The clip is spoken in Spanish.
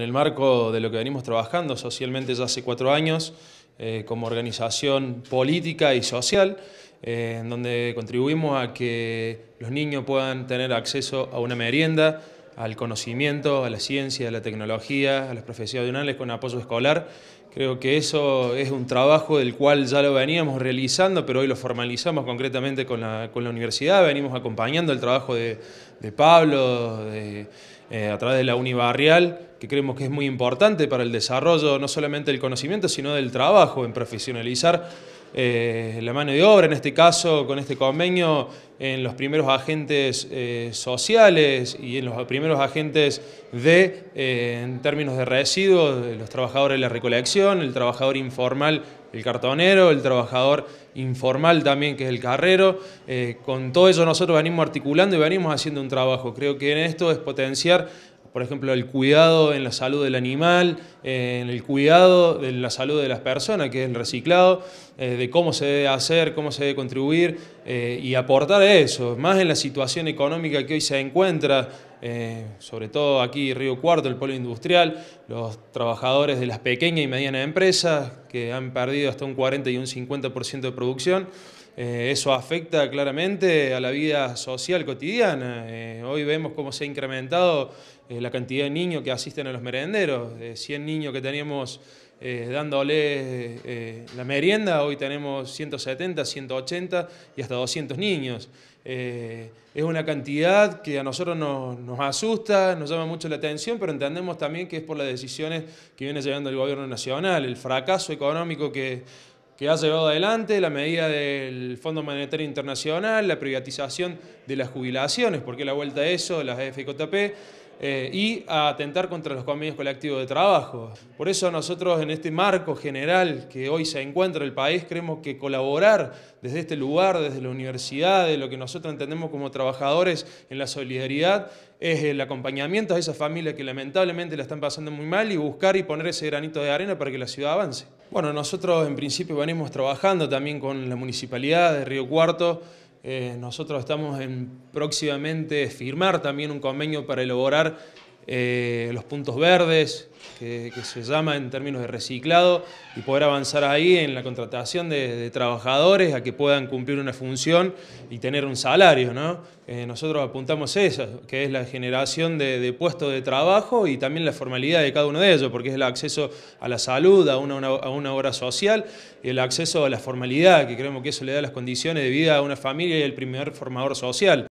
en el marco de lo que venimos trabajando socialmente ya hace cuatro años, eh, como organización política y social, eh, en donde contribuimos a que los niños puedan tener acceso a una merienda, al conocimiento, a la ciencia, a la tecnología, a las profesionales con apoyo escolar. Creo que eso es un trabajo del cual ya lo veníamos realizando, pero hoy lo formalizamos concretamente con la, universidad, venimos acompañando el trabajo de, Pablo, eh, a través de la Unibarrial, que creemos que es muy importante para el desarrollo no solamente del conocimiento, sino del trabajo, en profesionalizar eh, la mano de obra, en este caso con este convenio, en los primeros agentes eh, sociales y en los primeros agentes de, eh, en términos de residuos, los trabajadores de la recolección, el trabajador informal, el cartonero, el trabajador informal también que es el carrero. con todo eso nosotros venimos articulando y venimos haciendo un trabajo. Creo que en esto es potenciar por ejemplo, el cuidado en la salud del animal, eh, en el cuidado de la salud de las personas, que es el reciclado, eh, de cómo se debe hacer, cómo se debe contribuir eh, y aportar a eso, más en la situación económica que hoy se encuentra, sobre todo aquí Río Cuarto, el polo industrial, los trabajadores de las pequeñas y medianas empresas que han perdido hasta un 40 y un 50% de producción. Eh, eso afecta claramente a la vida social cotidiana. Eh, hoy vemos cómo se ha incrementado eh, la cantidad de niños que asisten a los merenderos. De 100 niños que teníamos dándoles la merienda, hoy tenemos 170, 180 y hasta 200 niños. es una cantidad que a nosotros nos, nos asusta, nos llama mucho la atención, pero entendemos también que es por las decisiones que viene llevando el gobierno nacional, el fracaso económico que que ha llevado adelante la medida del Fondo Monetario Internacional, la privatización de las jubilaciones, porque la vuelta a eso, las FJP, eh, y a atentar contra los convenios colectivos de trabajo. Por eso nosotros en este marco general que hoy se encuentra el país, creemos que colaborar desde este lugar, desde la universidad, de lo que nosotros entendemos como trabajadores en la solidaridad, es el acompañamiento a esas familias que lamentablemente la están pasando muy mal y buscar y poner ese granito de arena para que la ciudad avance. Bueno, nosotros en principio venimos trabajando también con la Municipalidad de Río Cuarto. Eh, nosotros estamos en próximamente firmar también un convenio para elaborar eh, los puntos verdes, que, se llama en términos de reciclado, y poder avanzar ahí en la contratación de, trabajadores a que puedan cumplir una función y tener un salario. Eh, nosotros apuntamos a eso, que es la generación de, puestos de trabajo y también la formalidad de cada uno de ellos, porque es el acceso a la salud, a una, a una obra social, el acceso a la formalidad, que creemos que eso le da las condiciones de vida a una familia y el primer formador social.